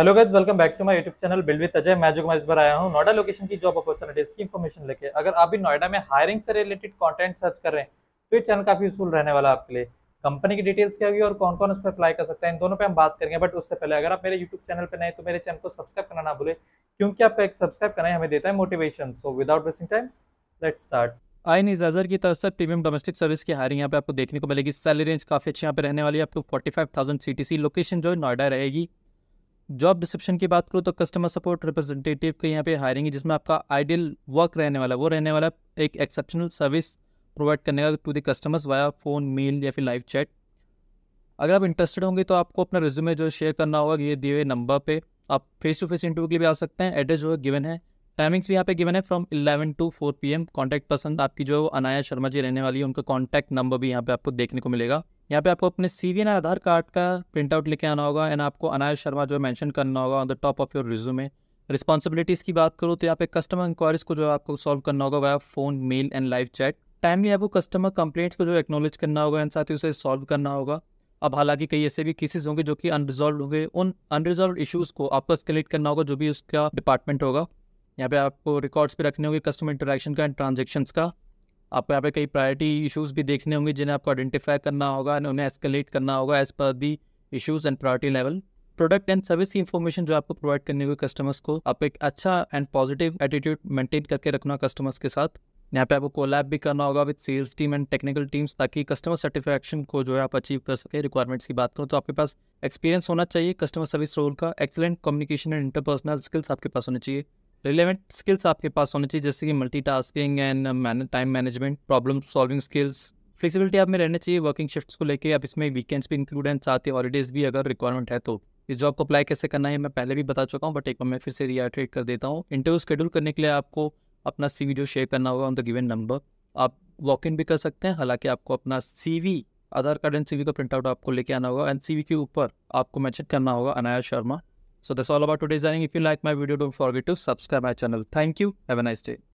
Hello guys welcome back to my YouTube channel bill with Ajay मैं जो मैं इस बार आया हूँ नोएडा लोकेशन की जॉब अपॉर्चुनिटीज की इन्फॉर्मेशन लेके अगर आप भी नोएडा में हायरिंग से रिलेटेड कंटेंट सर्च कर रहे हैं तो ये चैनल काफी यूजफुल रहने वाला आपके लिए कंपनी की डिटेल्स क्या होगी और कौन कौन उस पर अप्लाई कर सकता है इन दोनों पर हम बात करेंगे बट उससे पहले अगर आप मेरे यूट्यूब चैनल पर नए तो मेरे चैनल को सब्सक्राइब करना ना भूले क्योंकि आपका एक सब्सक्राइब करना हमें देता है motivation so without wasting time let start आई नीज अजर की तरफ से प्रीमियम डोमेस्टिक सर्विस की हायरिंग यहाँ पे आपको देखने को मिलेगी सैलरी रेंज काफी अच्छी यहाँ पे रहने वाली है आपको 45,000 सी लोकेशन जो है नोएडा रहेगी जॉब डिस्क्रिप्शन की बात करूँ तो कस्टमर सपोर्ट रिप्रेजेंटेटिव के यहाँ पे हायरिंग है जिसमें आपका आइडियल वर्क रहने वाला है वो रहने वाला एक एक्सेप्शनल सर्विस प्रोवाइड करने का to the customers via phone mail या फिर लाइव चैट अगर आप इंटरेस्टेड होंगे तो आपको अपना रिज्यूमे जो शेयर करना होगा ये दिए हुए नंबर पे आप फेस टू फेस इंटरव्यू के लिए भी आ सकते हैं एड्रेस जो है गिवन है टाइमिंग्स भी यहाँ पे गिवन है from eleven to P M contact person आपकी जो अनाया शर्मा जी रहने वाली है उनका कॉन्टैक्ट नंबर भी यहाँ पे आपको देखने को मिलेगा यहाँ पे आपको अपने C V and Aadhaar card का प्रिंट आउट लेके आना होगा एंड आपको अनाय शर्मा जो मैंशन करना होगा on the top of your में रिस्पॉन्सिबिलिटीज़ की बात करूँ तो यहाँ पे कस्टमर इंक्वायरीज को जो आपको सॉल्व करना होगा वह phone mail and live chat timely आपको कस्टमर कंप्लेंट्स को जो एक्नोलेज करना होगा एंड साथ ही उसे सॉल्व करना होगा अब हालांकि कई ऐसे भी केसेस होंगे जो कि अनरिजॉल्व होंगे उन अनरिजॉल्व इशूज को आपको स्केलेट करना होगा जो भी उसका डिपार्टमेंट होगा यहाँ पे आपको रिकॉर्ड्स पे रखने होंगे कस्टमर इंटरेक्शन का एंड ट्रांजेक्शन का आपको यहाँ पे कई प्रायोरिटी इशूज़ भी देखने होंगे जिन्हें आपको आइडेंटिफाई करना होगा एंड उन्हें एस्केलेट करना होगा as per the issues and priority level product and service की इन्फॉर्मेशन जो आपको प्रोवाइड करनी होगी कस्टमर्स को आप एक अच्छा एंड पॉजिटिव एटीट्यूड मेंटेन करके रखना कस्टमर्स के साथ यहाँ पे आपको कोलैब भी करना होगा with sales team and technical teams ताकि कस्टमर सेटिस्फैक्शन को जो है आप अचीव कर सके रिक्वायरमेंट्स की बात करूँ तो आपके पास एक्सपीरियंस होना चाहिए कस्टमर सर्विस रोल का excellent communication and interpersonal skills आपके पास होने चाहिए रिलेवेंट स्किल्स आपके पास होने चाहिए जैसे कि multi tasking and time management problem solving skills flexibility आप में रहना चाहिए वर्किंग शिफ्ट्स को लेके आप इसमें वीकेंड्स भी इंक्लूड हैं साथ ही हॉलीडेज भी अगर रिक्वायरमेंट है तो इस जॉब को अप्लाई कैसे करना है मैं पहले भी बता चुका हूँ बट एक बार मैं फिर से रियाट्रेट कर देता हूँ इंटरव्यू शेड्यूल करने के लिए आपको अपना सी जो शेयर करना होगा ऑन द गिवन नंबर आप वॉक इन भी कर सकते हैं हालांकि आपको अपना सी आधार कार्ड एंड सी का प्रिंट आउट आपको लेके आना होगा एंड सी के ऊपर आपको मैचेट करना होगा Anaya Sharma So that's all about today's learning. If you like my video, don't forget to subscribe my channel. Thank you. Have a nice day.